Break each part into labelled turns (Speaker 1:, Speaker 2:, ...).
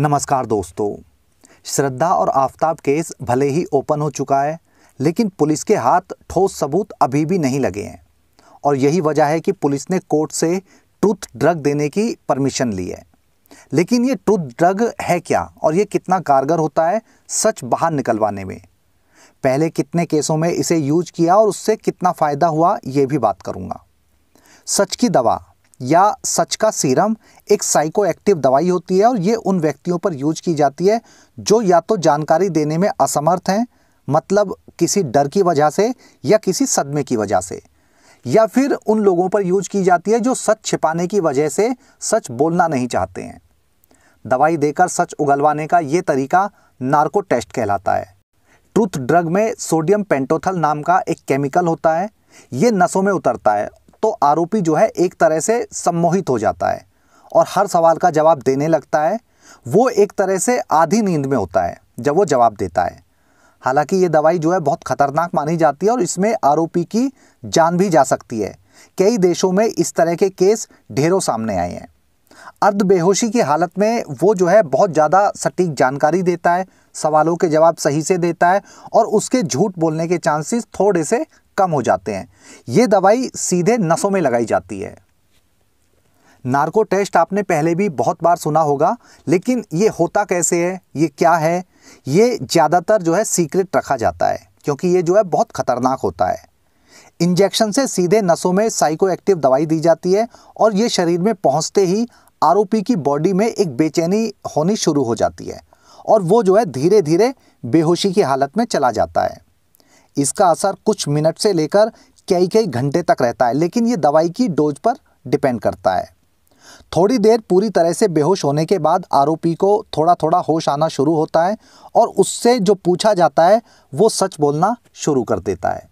Speaker 1: नमस्कार दोस्तों श्रद्धा और आफताब केस भले ही ओपन हो चुका है लेकिन पुलिस के हाथ ठोस सबूत अभी भी नहीं लगे हैं और यही वजह है कि पुलिस ने कोर्ट से ट्रुथ ड्रग देने की परमिशन ली है लेकिन ये ट्रुथ ड्रग है क्या और ये कितना कारगर होता है सच बाहर निकलवाने में पहले कितने केसों में इसे यूज किया और उससे कितना फ़ायदा हुआ ये भी बात करूँगा सच की दवा या सच का सीरम एक साइको एक्टिव दवाई होती है और ये उन व्यक्तियों पर यूज की जाती है जो या तो जानकारी देने में असमर्थ हैं मतलब किसी डर की वजह से या किसी सदमे की वजह से या फिर उन लोगों पर यूज की जाती है जो सच छिपाने की वजह से सच बोलना नहीं चाहते हैं दवाई देकर सच उगलवाने का ये तरीका नार्को टेस्ट कहलाता है ट्रूथ ड्रग में सोडियम पेंटोथल नाम का एक केमिकल होता है ये नसों में उतरता है तो आरोपी जो है एक तरह से सम्मोहित हो जाता है और हर सवाल का जवाब देने लगता है वो एक तरह से आधी नींद में होता है जब वो जवाब देता है हालांकि ये दवाई जो है बहुत खतरनाक मानी जाती है और इसमें आरोपी की जान भी जा सकती है कई देशों में इस तरह के केस ढेरों सामने आए हैं अर्ध बेहोशी की हालत में वो जो है बहुत ज़्यादा सटीक जानकारी देता है सवालों के जवाब सही से देता है और उसके झूठ बोलने के चांसेस थोड़े से कम हो जाते हैं ये दवाई सीधे नसों में लगाई जाती है नार्को टेस्ट आपने पहले भी बहुत बार सुना होगा लेकिन ये होता कैसे है ये क्या है ये ज़्यादातर जो है सीक्रेट रखा जाता है क्योंकि ये जो है बहुत ख़तरनाक होता है इंजेक्शन से सीधे नसों में साइको एक्टिव दवाई दी जाती है और ये शरीर में पहुंचते ही आरोपी की बॉडी में एक बेचैनी होनी शुरू हो जाती है और वो जो है धीरे धीरे बेहोशी की हालत में चला जाता है इसका असर कुछ मिनट से लेकर कई कई घंटे तक रहता है लेकिन ये दवाई की डोज पर डिपेंड करता है थोड़ी देर पूरी तरह से बेहोश होने के बाद आरोपी को थोड़ा थोड़ा होश आना शुरू होता है और उससे जो पूछा जाता है वो सच बोलना शुरू कर देता है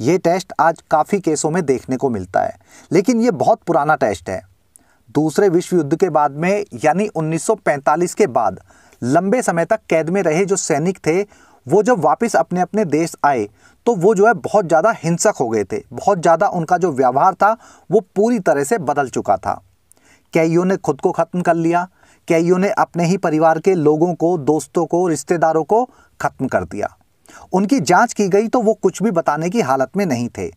Speaker 1: ये टेस्ट आज काफ़ी केसों में देखने को मिलता है लेकिन ये बहुत पुराना टेस्ट है दूसरे विश्व युद्ध के बाद में यानी 1945 के बाद लंबे समय तक कैद में रहे जो सैनिक थे वो जब वापस अपने अपने देश आए तो वो जो है बहुत ज़्यादा हिंसक हो गए थे बहुत ज़्यादा उनका जो व्यवहार था वो पूरी तरह से बदल चुका था कैयों ने खुद को ख़त्म कर लिया कैयों ने अपने ही परिवार के लोगों को दोस्तों को रिश्तेदारों को ख़त्म कर दिया उनकी जांच की गई तो वो कुछ भी बताने की हालत में नहीं थे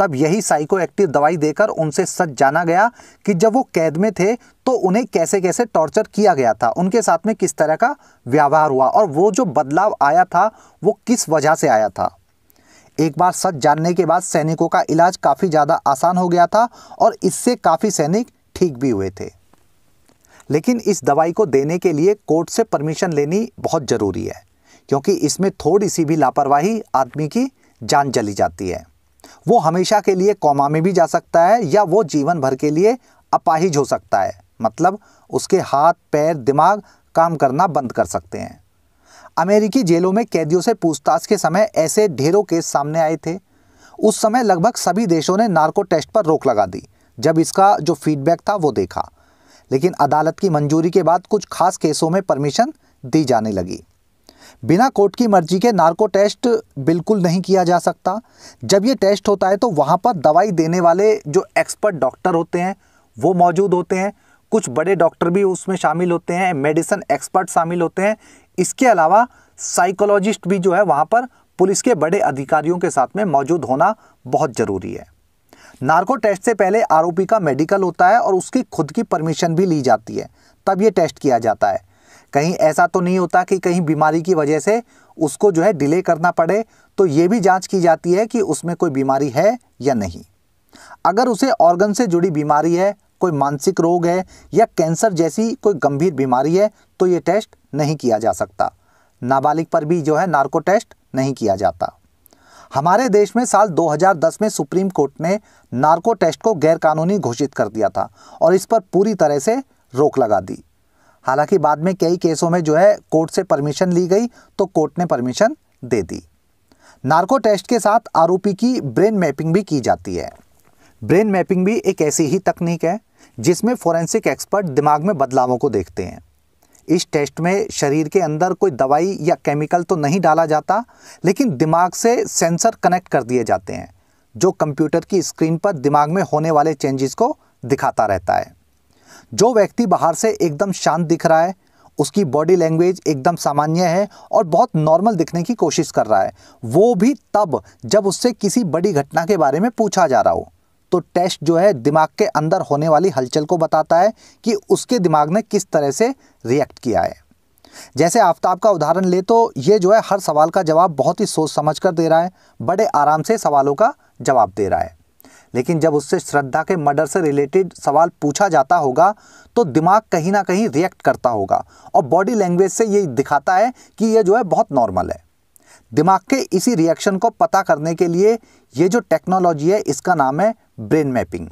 Speaker 1: तब यही साइको एक्टिव दवाई देकर उनसे सच जाना गया कि जब वो कैद में थे तो उन्हें कैसे कैसे टॉर्चर किया गया था उनके साथ में किस तरह का व्यवहार हुआ और वो जो बदलाव आया था वो किस वजह से आया था एक बार सच जानने के बाद सैनिकों का इलाज काफ़ी ज़्यादा आसान हो गया था और इससे काफ़ी सैनिक ठीक भी हुए थे लेकिन इस दवाई को देने के लिए कोर्ट से परमिशन लेनी बहुत ज़रूरी है क्योंकि इसमें थोड़ी सी भी लापरवाही आदमी की जान चली जाती है वो हमेशा के लिए कौमा में भी जा सकता है या वो जीवन भर के लिए अपाहिज हो सकता है मतलब उसके हाथ पैर दिमाग काम करना बंद कर सकते हैं अमेरिकी जेलों में कैदियों से पूछताछ के समय ऐसे ढेरों केस सामने आए थे उस समय लगभग सभी देशों ने नार्को टेस्ट पर रोक लगा दी जब इसका जो फीडबैक था वो देखा लेकिन अदालत की मंजूरी के बाद कुछ खास केसों में परमिशन दी जाने लगी बिना कोर्ट की मर्जी के नार्को टेस्ट बिल्कुल नहीं किया जा सकता जब ये टेस्ट होता है तो वहाँ पर दवाई देने वाले जो एक्सपर्ट डॉक्टर होते हैं वो मौजूद होते हैं कुछ बड़े डॉक्टर भी उसमें शामिल होते हैं मेडिसिन एक्सपर्ट शामिल होते हैं इसके अलावा साइकोलॉजिस्ट भी जो है वहाँ पर पुलिस के बड़े अधिकारियों के साथ में मौजूद होना बहुत ज़रूरी है नार्को टेस्ट से पहले आरोपी का मेडिकल होता है और उसकी खुद की परमिशन भी ली जाती है तब ये टेस्ट किया जाता है कहीं ऐसा तो नहीं होता कि कहीं बीमारी की वजह से उसको जो है डिले करना पड़े तो ये भी जांच की जाती है कि उसमें कोई बीमारी है या नहीं अगर उसे ऑर्गन से जुड़ी बीमारी है कोई मानसिक रोग है या कैंसर जैसी कोई गंभीर बीमारी है तो ये टेस्ट नहीं किया जा सकता नाबालिग पर भी जो है नार्को टेस्ट नहीं किया जाता हमारे देश में साल 2010 में सुप्रीम कोर्ट ने नार्को टेस्ट को गैरकानूनी घोषित कर दिया था और इस पर पूरी तरह से रोक लगा दी हालांकि बाद में कई केसों में जो है कोर्ट से परमिशन ली गई तो कोर्ट ने परमिशन दे दी नार्को टेस्ट के साथ आरोपी की ब्रेन मैपिंग भी की जाती है ब्रेन मैपिंग भी एक ऐसी ही तकनीक है जिसमें फोरेंसिक एक्सपर्ट दिमाग में बदलावों को देखते हैं इस टेस्ट में शरीर के अंदर कोई दवाई या केमिकल तो नहीं डाला जाता लेकिन दिमाग से सेंसर कनेक्ट कर दिए जाते हैं जो कंप्यूटर की स्क्रीन पर दिमाग में होने वाले चेंजेस को दिखाता रहता है जो व्यक्ति बाहर से एकदम शांत दिख रहा है उसकी बॉडी लैंग्वेज एकदम सामान्य है और बहुत नॉर्मल दिखने की कोशिश कर रहा है वो भी तब जब उससे किसी बड़ी घटना के बारे में पूछा जा रहा हो तो टेस्ट जो है दिमाग के अंदर होने वाली हलचल को बताता है कि उसके दिमाग ने किस तरह से रिएक्ट किया है जैसे आफ्ताब का उदाहरण ले तो ये जो है हर सवाल का जवाब बहुत ही सोच समझ कर दे रहा है बड़े आराम से सवालों का जवाब दे रहा है लेकिन जब उससे श्रद्धा के मर्डर से रिलेटेड सवाल पूछा जाता होगा तो दिमाग कहीं ना कहीं रिएक्ट करता होगा और बॉडी लैंग्वेज से ये दिखाता है कि ये जो है बहुत नॉर्मल है दिमाग के इसी रिएक्शन को पता करने के लिए ये जो टेक्नोलॉजी है इसका नाम है ब्रेन मैपिंग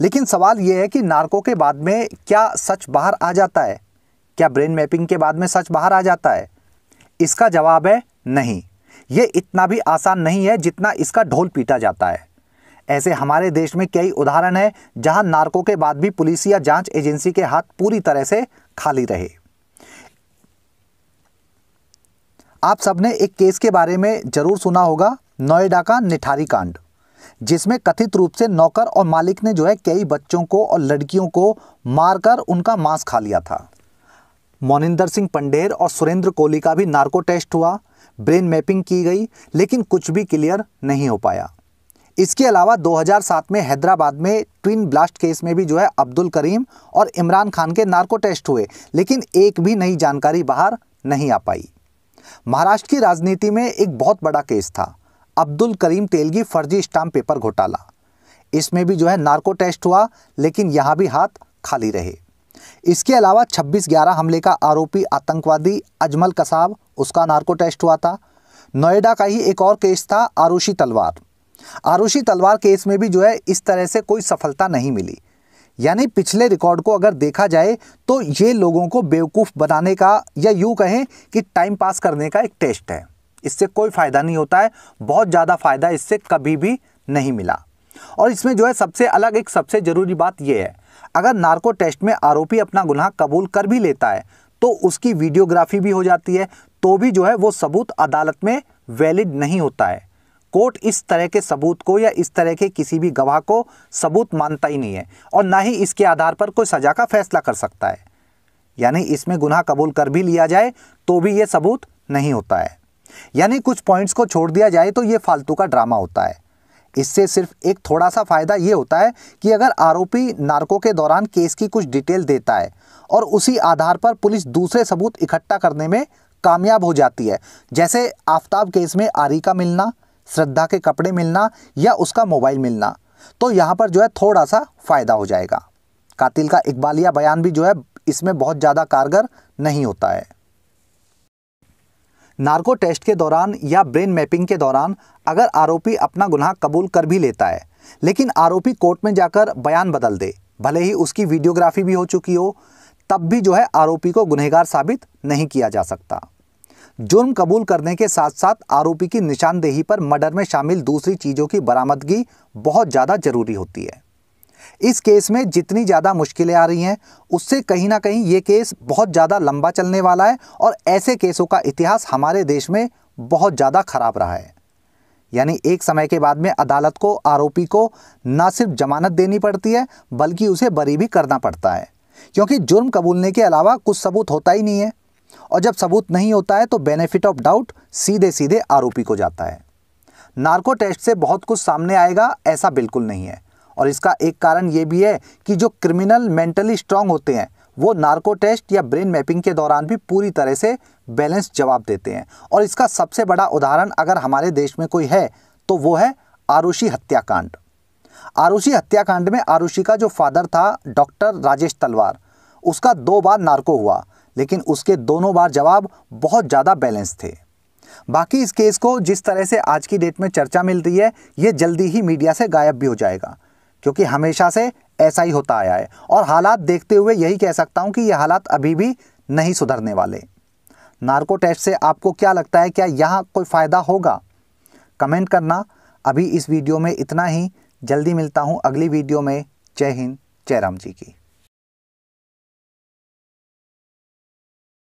Speaker 1: लेकिन सवाल ये है कि नार्को के बाद में क्या सच बाहर आ जाता है क्या ब्रेन मैपिंग के बाद में सच बाहर आ जाता है इसका जवाब है नहीं ये इतना भी आसान नहीं है जितना इसका ढोल पीटा जाता है ऐसे हमारे देश में कई उदाहरण है जहां नार्को के बाद भी पुलिस या जांच एजेंसी के हाथ पूरी तरह से खाली रहे आप सबने एक केस के बारे में जरूर सुना होगा नोएडा का निठारी कांड जिसमें कथित रूप से नौकर और मालिक ने जो है कई बच्चों को और लड़कियों को मारकर उनका मांस खा लिया था मोनिंदर सिंह पंडेर और सुरेंद्र कोहली का भी नार्को टेस्ट हुआ ब्रेन मैपिंग की गई लेकिन कुछ भी क्लियर नहीं हो पाया इसके अलावा 2007 में हैदराबाद में ट्विन ब्लास्ट केस में भी जो है अब्दुल करीम और इमरान खान के नार्को टेस्ट हुए लेकिन एक भी नई जानकारी बाहर नहीं आ पाई महाराष्ट्र की राजनीति में एक बहुत बड़ा केस था अब्दुल करीम तेलगी फर्जी स्टाम्प पेपर घोटाला इसमें भी जो है नार्को टेस्ट हुआ लेकिन यहाँ भी हाथ खाली रहे इसके अलावा 26 ग्यारह हमले का आरोपी आतंकवादी अजमल कसाब उसका नार्को टेस्ट हुआ था नोएडा का ही एक और केस था आरुषि तलवार आरुषि तलवार केस में भी जो है इस तरह से कोई सफलता नहीं मिली यानी पिछले रिकॉर्ड को अगर देखा जाए तो ये लोगों को बेवकूफ़ बनाने का या यूं कहें कि टाइम पास करने का एक टेस्ट है इससे कोई फ़ायदा नहीं होता है बहुत ज़्यादा फ़ायदा इससे कभी भी नहीं मिला और इसमें जो है सबसे अलग एक सबसे ज़रूरी बात यह है अगर नार्को टेस्ट में आरोपी अपना गुनाह कबूल कर भी लेता है तो उसकी वीडियोग्राफी भी हो जाती है तो भी जो है वो सबूत अदालत में वैलिड नहीं होता है कोर्ट इस तरह के सबूत को या इस तरह के किसी भी गवाह को सबूत मानता ही नहीं है और ना ही इसके आधार पर कोई सजा का फैसला कर सकता है यानी इसमें गुनाह कबूल कर भी लिया जाए तो भी ये सबूत नहीं होता है यानी कुछ पॉइंट्स को छोड़ दिया जाए तो ये फालतू का ड्रामा होता है इससे सिर्फ एक थोड़ा सा फ़ायदा ये होता है कि अगर आरोपी नार्को के दौरान केस की कुछ डिटेल देता है और उसी आधार पर पुलिस दूसरे सबूत इकट्ठा करने में कामयाब हो जाती है जैसे आफ्ताब केस में आरी का मिलना श्रद्धा के कपड़े मिलना या उसका मोबाइल मिलना तो यहाँ पर जो है थोड़ा सा फ़ायदा हो जाएगा कातिल का इकबालिया बयान भी जो है इसमें बहुत ज़्यादा कारगर नहीं होता है नार्को टेस्ट के दौरान या ब्रेन मैपिंग के दौरान अगर आरोपी अपना गुनाह कबूल कर भी लेता है लेकिन आरोपी कोर्ट में जाकर बयान बदल दे भले ही उसकी वीडियोग्राफी भी हो चुकी हो तब भी जो है आरोपी को गुनहगार साबित नहीं किया जा सकता जुर्म कबूल करने के साथ साथ आरोपी की निशानदेही पर मर्डर में शामिल दूसरी चीज़ों की बरामदगी बहुत ज़्यादा ज़रूरी होती है इस केस में जितनी ज़्यादा मुश्किलें आ रही हैं उससे कहीं ना कहीं ये केस बहुत ज़्यादा लंबा चलने वाला है और ऐसे केसों का इतिहास हमारे देश में बहुत ज़्यादा खराब रहा है यानी एक समय के बाद में अदालत को आरोपी को ना सिर्फ जमानत देनी पड़ती है बल्कि उसे बरी भी करना पड़ता है क्योंकि जुर्म कबूलने के अलावा कुछ सबूत होता ही नहीं है और जब सबूत नहीं होता है तो बेनिफिट ऑफ डाउट सीधे सीधे आरोपी को जाता है नार्को टेस्ट से बहुत कुछ सामने आएगा ऐसा बिल्कुल नहीं है और इसका एक कारण ये भी है कि जो क्रिमिनल मेंटली स्ट्रांग होते हैं वो नार्को टेस्ट या ब्रेन मैपिंग के दौरान भी पूरी तरह से बैलेंस जवाब देते हैं और इसका सबसे बड़ा उदाहरण अगर हमारे देश में कोई है तो वो है आरुषि हत्याकांड आरुषि हत्याकांड में आरुषि का जो फादर था डॉक्टर राजेश तलवार उसका दो बार नार्को हुआ लेकिन उसके दोनों बार जवाब बहुत ज़्यादा बैलेंस थे बाकी इस केस को जिस तरह से आज की डेट में चर्चा मिल रही है ये जल्दी ही मीडिया से गायब भी हो जाएगा क्योंकि हमेशा से ऐसा ही होता आया है और हालात देखते हुए यही कह सकता हूँ कि ये हालात अभी भी नहीं सुधरने वाले नार्को टेस्ट से आपको क्या लगता है क्या यहाँ कोई फ़ायदा होगा कमेंट करना अभी इस वीडियो में इतना ही जल्दी मिलता हूँ अगली वीडियो में जय हिंद जय राम जी की